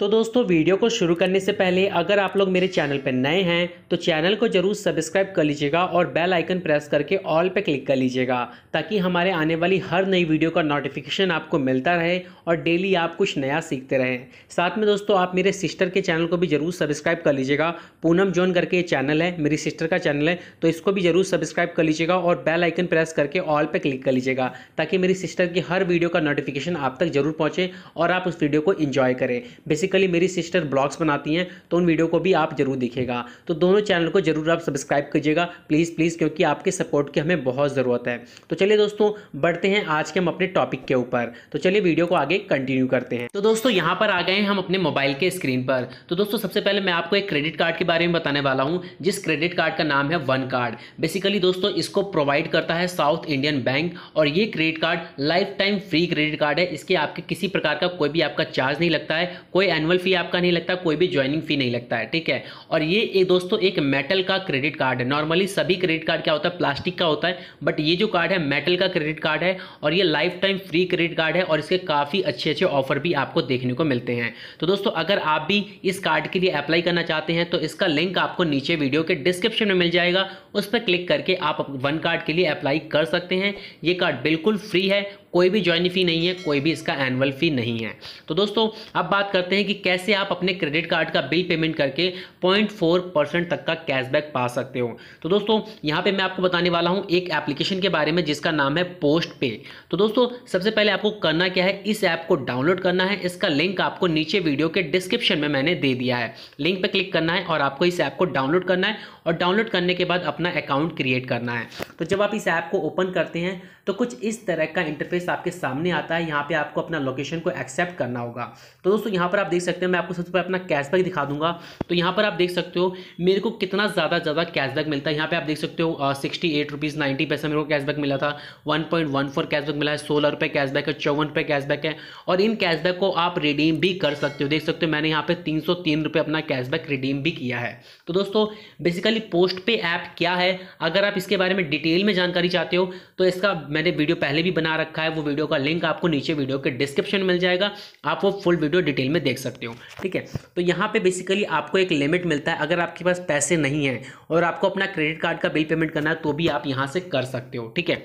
तो दोस्तों वीडियो को शुरू करने से पहले अगर आप लोग मेरे चैनल पर नए हैं तो चैनल को जरूर सब्सक्राइब कर लीजिएगा और बेल आइकन प्रेस करके ऑल पे क्लिक कर लीजिएगा ताकि हमारे आने वाली हर नई वीडियो का नोटिफिकेशन आपको मिलता रहे और डेली आप कुछ नया सीखते रहें साथ में दोस्तों आप मेरे सिस्टर के चैनल को भी जरूर सब्सक्राइब कर लीजिएगा पूनम जोन करके ये चैनल है मेरी सिस्टर का चैनल है तो इसको भी जरूर सब्सक्राइब कर लीजिएगा और बेल आइकन प्रेस करके ऑल पर क्लिक कर लीजिएगा ताकि मेरी सिस्टर की हर वीडियो का नोटिफिकेशन आप तक जरूर पहुँचे और आप उस वीडियो को इन्जॉय करें बेसिक बेसिकली मेरी सिस्टर ब्लॉग्स बनाती हैं तो उन वीडियो को भी आप जरूर देखेगा तो दोनों चैनल को जरूर आप सब्सक्राइब कीजिएगा प्लीज़ प्लीज़ क्योंकि आपके सपोर्ट की हमें बहुत ज़रूरत है तो चलिए दोस्तों बढ़ते हैं आज के हम अपने टॉपिक के ऊपर तो चलिए वीडियो को आगे कंटिन्यू करते हैं तो दोस्तों यहाँ पर आ गए हैं हम अपने मोबाइल के स्क्रीन पर तो दोस्तों सबसे पहले मैं आपको एक क्रेडिट कार्ड के बारे में बताने वाला हूँ जिस क्रेडिट कार्ड का नाम है वन कार्ड बेसिकली दोस्तों इसको प्रोवाइड करता है साउथ इंडियन बैंक और ये credit card lifetime free credit card है इसके आपके किसी प्रकार का कोई भी आपका चार्ज नहीं लगता है कोई एनुअल फी आपका नहीं लगता कोई भी ज्वाइनिंग फी नहीं लगता है ठीक है और ये एक दोस्तों एक मेटल का क्रेडिट कार्ड है नॉर्मली सभी क्रेडिट कार्ड क्या होता है प्लास्टिक का होता है बट ये जो कार्ड है मेटल का क्रेडिट कार्ड है और ये lifetime free credit card है और इसके काफ़ी अच्छे अच्छे ऑफर भी आपको देखने को मिलते हैं तो दोस्तों अगर आप भी इस कार्ड के लिए अप्लाई करना चाहते हैं तो इसका लिंक आपको नीचे वीडियो के डिस्क्रिप्शन में मिल जाएगा उस पर क्लिक करके आप वन कार्ड के लिए अप्लाई कर सकते हैं ये कार्ड बिल्कुल फ्री है कोई भी ज्वाइन फ़ी नहीं है कोई भी इसका एनुअल फ़ी नहीं है तो दोस्तों अब बात करते हैं कि कैसे आप अपने क्रेडिट कार्ड का बिल पेमेंट करके पॉइंट फोर परसेंट तक का कैशबैक पा सकते हो तो दोस्तों यहां पे मैं आपको बताने वाला हूँ एक एप्लीकेशन के बारे में जिसका नाम है पोस्ट पे तो दोस्तों सबसे पहले आपको करना क्या है इस ऐप को डाउनलोड करना है इसका लिंक आपको नीचे वीडियो के डिस्क्रिप्शन में मैंने दे दिया है लिंक पर क्लिक करना है और आपको इस ऐप को डाउनलोड करना है और डाउनलोड करने के बाद अपना अकाउंट क्रिएट करना है तो जब आप इस ऐप को ओपन करते हैं तो कुछ इस तरह का इंटरफेस इंटरफेस आपके सामने आता है यहाँ पे आपको अपना लोकेशन को एक्सेप्ट करना होगा तो दोस्तों यहाँ पर आप देख सकते हैं मैं आपको सबसे पहले अपना कैशबैक दिखा दूंगा तो यहाँ पर आप देख सकते हो मेरे को कितना ज़्यादा ज़्यादा कैशबैक मिलता है यहाँ पर आप देख सकते हो सिक्सटी एट रुपीज़ पैसा मेरे को कैशबैक मिला था वन पॉइंट कैशबैक मिला है सोलह रुपये कैशबैक है चौवन रुपये कैशबैक है और इन कैशबैक को आप रिडीम भी कर सकते हो देख सकते हो मैंने यहाँ पर तीन सौ तीन अपना कैशबैक रिडीम भी किया है तो दोस्तों बेसिकली पोस्ट पे ऐप क्या है अगर आप इसके बारे में डिटेल में जानकारी चाहते हो तो इसका मैंने वीडियो पहले भी बना रखा है है वो वीडियो का लिंक आपको नीचे वीडियो के डिस्क्रिप्शन मिल जाएगा आप वो फुल वीडियो डिटेल में देख सकते हो ठीक है तो यहाँ पे बेसिकली आपको एक लिमिट मिलता है अगर आपके पास पैसे नहीं हैं और आपको अपना क्रेडिट कार्ड का बिल पेमेंट करना है तो भी आप यहाँ से कर सकते हो ठीक है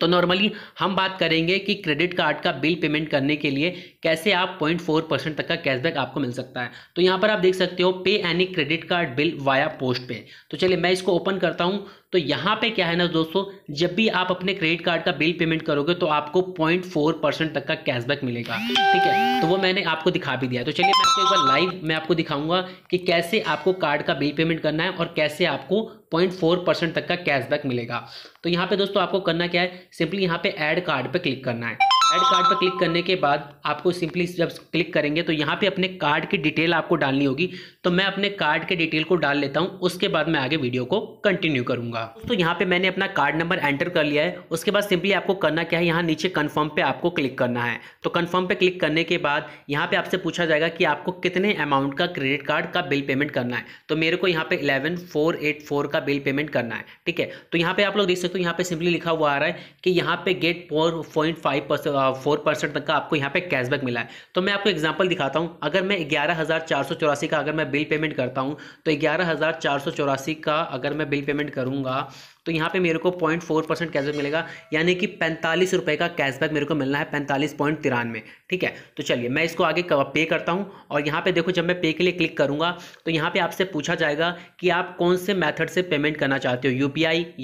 तो नॉर्मली हम बात करेंगे कि क्रेडिट कार्ड का बिल पेमेंट करने के लिए कैसे आप 0.4 परसेंट तक का कैशबैक आपको मिल सकता है तो यहाँ पर आप देख सकते हो pay any credit card bill via post pay तो चलिए मैं इसको ओपन करता हूँ तो यहाँ पे क्या है ना दोस्तों जब भी आप अपने क्रेडिट कार्ड का बिल पेमेंट करोगे तो आपको पॉइंट फोर परसेंट तक का कैशबैक मिलेगा ठीक है तो वो मैंने आपको दिखा भी दिया तो चलिए मैं आपको एक बार लाइव मैं आपको दिखाऊंगा कि कैसे आपको कार्ड का बिल पेमेंट करना है और कैसे आपको पॉइंट फोर परसेंट तक का कैशबैक मिलेगा तो यहाँ पे दोस्तों आपको करना क्या है सिंपली यहाँ पे एड कार्ड पर क्लिक करना है ऐड कार्ड पर क्लिक करने के बाद आपको सिंपली जब क्लिक करेंगे तो यहाँ पे अपने कार्ड की डिटेल आपको डालनी होगी तो मैं अपने कार्ड के डिटेल को डाल लेता हूँ उसके बाद मैं आगे वीडियो को कंटिन्यू करूँगा तो यहाँ पे मैंने अपना कार्ड नंबर एंटर कर लिया है उसके बाद सिंपली आपको करना क्या है यहाँ नीचे कन्फर्म पर आपको क्लिक करना है तो कन्फर्म पर क्लिक करने के बाद यहाँ पर आपसे पूछा जाएगा कि आपको कितने अमाउंट का क्रेडिट कार्ड का बिल पेमेंट करना है तो मेरे को यहाँ पे इलेवन फोर एट फोर का बिल पेमेंट करना है ठीक है तो यहाँ पे आप लोग देख सकते हो यहाँ पे सिंपली लिखा हुआ आ रहा है कि यहाँ पे get four point five percent four percent तक का आपको यहाँ पे कैशबैक मिला है तो मैं आपको एग्जांपल दिखाता हूँ अगर मैं ग्यारह हज़ार चार सौ चौरासी का अगर मैं बिल पेमेंट करता हूँ तो ग्यारह हज़ार चार सौ चौरासी का अगर मैं बिल पेमेंट करूँगा तो यहाँ पे मेरे को पॉइंट फोर परसेंट कैशबैक मिलेगा यानी कि पैंतालीस रुपये का कैशबैक मेरे को मिलना है पैंतालीस पॉइंट तिरानवे ठीक है तो चलिए मैं इसको आगे पे करता हूँ और यहाँ पे देखो जब मैं पे के लिए क्लिक करूँगा तो यहाँ पे आपसे पूछा जाएगा कि आप कौन से मेथड से पेमेंट करना चाहते हो यू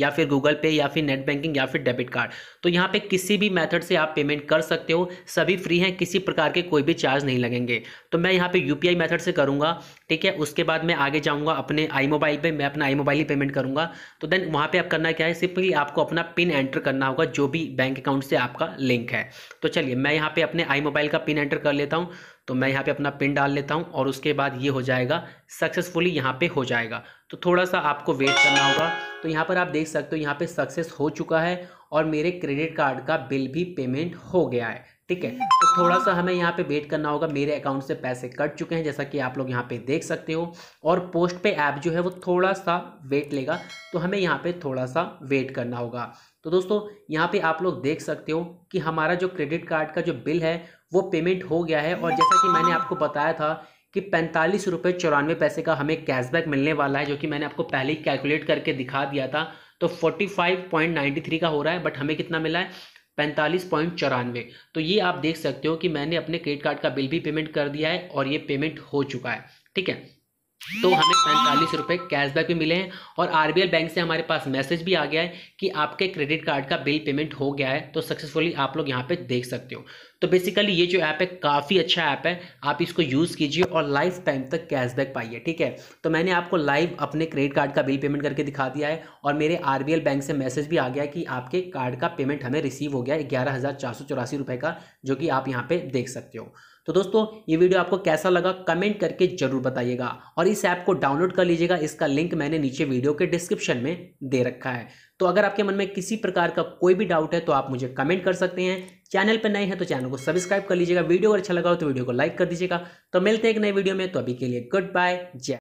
या फिर गूगल पे या फिर नेट बैंकिंग या फिर डेबिट कार्ड तो यहाँ पर किसी भी मैथड से आप पेमेंट कर सकते हो सभी फ्री हैं किसी प्रकार के कोई भी चार्ज नहीं लगेंगे तो मैं यहाँ पे यूपीआई मेथड से करूँगा ठीक है उसके बाद मैं आगे जाऊँगा अपने आई मोबाइल पर मैं अपना आई मोबाइल ही पेमेंट करूँगा तो देन वहाँ पर आप करना क्या है सिंपली आपको अपना पिन एंटर करना होगा जो भी बैंक अकाउंट से आपका लिंक है तो चलिए मैं यहाँ पर अपने आई मोबाइल का पिन एंटर कर लेता हूँ तो मैं यहाँ पे अपना पिन डाल लेता हूँ और उसके बाद ये हो जाएगा सक्सेसफुली यहाँ पे हो जाएगा तो थोड़ा सा आपको वेट करना होगा तो यहाँ पर आप देख सकते हो यहाँ पे सक्सेस हो चुका है और मेरे क्रेडिट कार्ड का बिल भी पेमेंट हो गया है ठीक है तो थोड़ा सा हमें यहाँ पे वेट करना होगा मेरे अकाउंट से पैसे कट चुके हैं जैसा कि आप लोग यहाँ पे देख सकते हो और पोस्ट पे ऐप जो है वो थोड़ा सा वेट लेगा तो हमें यहाँ पे थोड़ा सा वेट करना होगा तो दोस्तों यहाँ पे आप लोग देख सकते हो कि हमारा जो क्रेडिट कार्ड का जो बिल है वो पेमेंट हो गया है और जैसा कि मैंने आपको बताया था कि पैंतालीस रुपये चौरानवे पैसे का हमें कैशबैक मिलने वाला है जो कि मैंने आपको पहले ही कैलकुलेट करके दिखा दिया था तो 45.93 का हो रहा है बट हमें कितना मिला है पैंतालीस पॉइंट चौरानवे तो ये आप देख सकते हो कि मैंने अपने क्रेडिट कार्ड का बिल भी पेमेंट कर दिया है और ये पेमेंट हो चुका है ठीक है तो हमें पैंतालीस रुपये कैशबैक भी मिले हैं और आरबीएल बैंक से हमारे पास मैसेज भी आ गया है कि आपके क्रेडिट कार्ड का बिल पेमेंट हो गया है तो सक्सेसफुली आप लोग यहाँ पे देख सकते हो तो बेसिकली ये जो ऐप है काफ़ी अच्छा ऐप है आप इसको यूज़ कीजिए और लाइफ टाइम तक कैशबैक पाइए ठीक है तो मैंने आपको लाइव अपने क्रेडिट कार्ड का बिल पेमेंट करके दिखा दिया है और मेरे आर बैंक से मैसेज भी आ गया कि आपके कार्ड का पेमेंट हमें रिसीव हो गया है ग्यारह हज़ार चार सौ चौरासी रुपये का जो कि आप यहाँ पे देख सकते हो तो दोस्तों ये वीडियो आपको कैसा लगा कमेंट करके जरूर बताइएगा और इस ऐप को डाउनलोड कर लीजिएगा इसका लिंक मैंने नीचे वीडियो के डिस्क्रिप्शन में दे रखा है तो अगर आपके मन में किसी प्रकार का कोई भी डाउट है तो आप मुझे कमेंट कर सकते हैं चैनल पर नए हैं तो चैनल को सब्सक्राइब कर लीजिएगा वीडियो अगर अच्छा लगा हो तो वीडियो को लाइक कर दीजिएगा तो मिलते हैं एक नए वीडियो में तो अभी के लिए गुड बाय जय